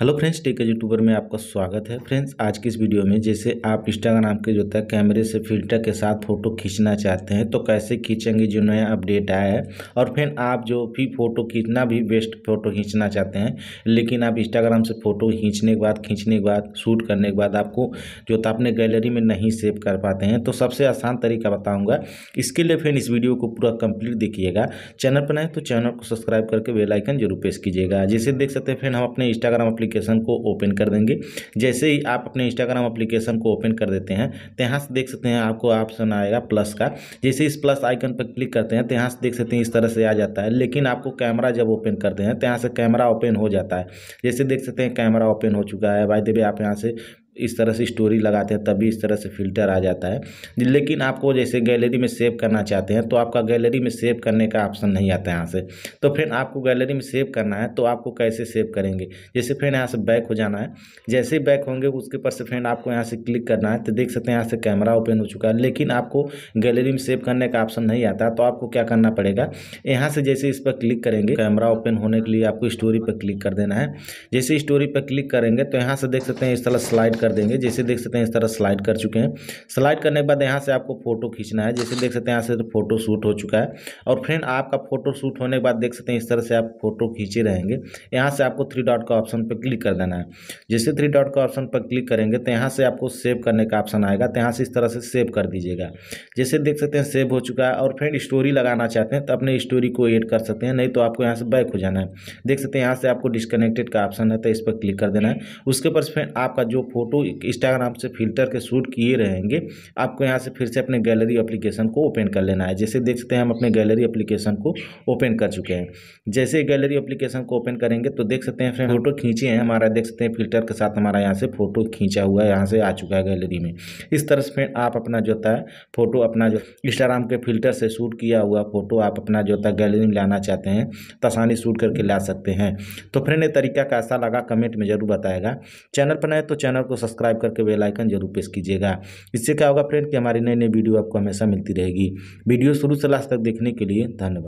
hello friends tech YouTuber में आपका स्वागत है फ्रेंड्स आज की इस वीडियो में जैसे आप इंस्टाग्राम के जो है कैमरे से फिल्टर के साथ फ़ोटो खींचना चाहते हैं तो कैसे खींचेंगे जो नया अपडेट आया है और फिर आप जो भी फ़ोटो खींचना भी बेस्ट फ़ोटो खींचना चाहते हैं लेकिन आप इंस्टाग्राम से फ़ोटो खींचने के बाद खींचने के बाद शूट करने के बाद आपको जो था अपने गैलरी में नहीं सेव कर पाते हैं तो सबसे आसान तरीका बताऊँगा इसके लिए फ्रेंड इस वीडियो को पूरा कम्प्लीट देखिएगा चैनल पर आए तो चैनल को सब्सक्राइब करके बेलाइकन जरूर प्रेस कीजिएगा जैसे देख सकते हैं फिर हम अपने इंस्टाग्राम अपने एप्लीकेशन को ओपन कर देंगे जैसे ही आप अपने इंस्टाग्राम एप्लीकेशन को ओपन कर देते हैं तो यहाँ से देख सकते हैं आपको ऑप्शन आएगा प्लस का जैसे इस प्लस आइकन पर क्लिक करते हैं तो यहाँ से देख सकते हैं इस तरह से आ जाता है लेकिन आपको कैमरा जब ओपन करते हैं तो यहाँ से कैमरा ओपन हो जाता है जैसे देख सकते हैं कैमरा ओपन हो चुका है भाई देवी आप यहाँ से इस तरह से स्टोरी लगाते हैं तभी इस तरह से फ़िल्टर आ जाता है लेकिन आपको जैसे गैलरी में सेव करना चाहते हैं तो आपका गैलरी में सेव करने का ऑप्शन नहीं आता है यहाँ से तो फिर आपको गैलरी में सेव करना है तो आपको कैसे सेव करेंगे जैसे फिर यहाँ से बैक हो जाना है जैसे बैक होंगे उसके पर से फ्रेंड आपको यहाँ से क्लिक करना है तो देख सकते हैं यहाँ से कैमरा ओपन हो चुका है लेकिन आपको गैलरी में सेव करने का ऑप्शन नहीं आता तो आपको क्या करना पड़ेगा यहाँ से जैसे इस पर क्लिक करेंगे कैमरा ओपन होने के लिए आपको स्टोरी पर क्लिक कर देना है जैसे स्टोरी पर क्लिक करेंगे तो यहाँ से देख सकते हैं इस तरह स्लाइड कर देंगे जैसे देख सकते हैं इस तरह स्लाइड कर चुके हैं स्लाइड करने के बाद यहाँ से आपको फोटो खींचना है जैसे देख सकते हैं यहाँ से तो फोटो शूट हो चुका है और फ्रेंड आपका फोटो शूट होने के बाद देख सकते हैं इस तरह से आप फोटो खींचे रहेंगे यहाँ से आपको थ्री डॉट का ऑप्शन पर क्लिक कर देना है जैसे थ्री डॉट का ऑप्शन पर क्लिक करेंगे तो यहाँ से आपको सेव करने का ऑप्शन आएगा तो यहाँ से इस तरह से सेव कर दीजिएगा जैसे देख सकते हैं सेव हो चुका है और फ्रेंड स्टोरी लगाना चाहते हैं तो अपने स्टोरी को एड कर सकते हैं नहीं तो आपको यहाँ से बैक हो जाना है देख सकते हैं यहाँ से आपको डिस्कनेक्टेड का ऑप्शन है तो इस पर क्लिक कर देना है उसके पर फ्रेंड आपका जो फोटो फ़ोटो इंस्टाग्राम से फिल्टर के शूट किए रहेंगे आपको यहाँ से फिर से अपने गैलरी एप्लीकेशन को ओपन कर लेना है जैसे देख सकते हैं हम अपने गैलरी एप्लीकेशन को ओपन कर चुके हैं जैसे गैलरी एप्लीकेशन को ओपन करेंगे तो देख सकते हैं फ्रेंड फोटो खींचे हैं हमारा देख सकते हैं फिल्टर के साथ हमारा यहाँ से फोटो खींचा हुआ है यहाँ से आ चुका है गैलरी में इस तरह से फ्रेंड आप अपना जो होता है फोटो अपना जो इंस्टाग्राम के फिल्टर से शूट किया हुआ फोटो आप अपना जो होता है गैलरी में लाना चाहते हैं तो आसानी शूट करके ला सकते हैं तो फ्रेंड ये तरीका कैसा लगा कमेंट में ज़रूर बताएगा चैनल पर नए तो चैनल को सब्सक्राइब करके बेल आइकन जरूर प्रेस कीजिएगा इससे क्या होगा फ्रेंड कि हमारी नई नई वीडियो आपको हमेशा मिलती रहेगी वीडियो शुरू से लास्ट तक देखने के लिए धन्यवाद